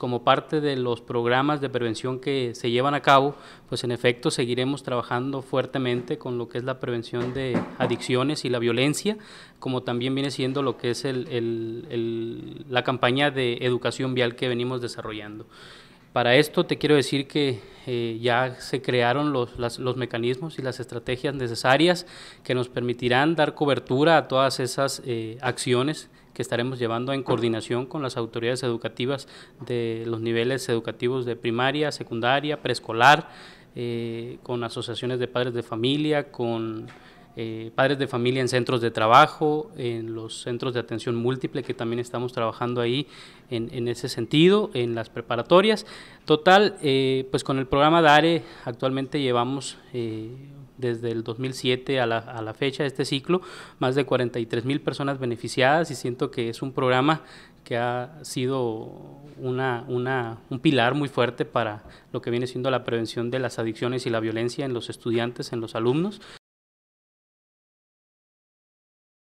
Como parte de los programas de prevención que se llevan a cabo, pues en efecto seguiremos trabajando fuertemente con lo que es la prevención de adicciones y la violencia, como también viene siendo lo que es el, la campaña de educación vial que venimos desarrollando. Para esto te quiero decir que eh, ya se crearon los, mecanismos y las estrategias necesarias que nos permitirán dar cobertura a todas esas eh, acciones que estaremos llevando en coordinación con las autoridades educativas de los niveles educativos de primaria, secundaria, preescolar, eh, con asociaciones de padres de familia, con eh, padres de familia en centros de trabajo, en los centros de atención múltiple, que también estamos trabajando ahí en, en ese sentido, en las preparatorias. Total, eh, pues con el programa DARE actualmente llevamos eh, desde el 2007 a la, fecha de este ciclo más de 43 mil personas beneficiadas y siento que es un programa que ha sido un pilar muy fuerte para lo que viene siendo la prevención de las adicciones y la violencia en los estudiantes, en los alumnos.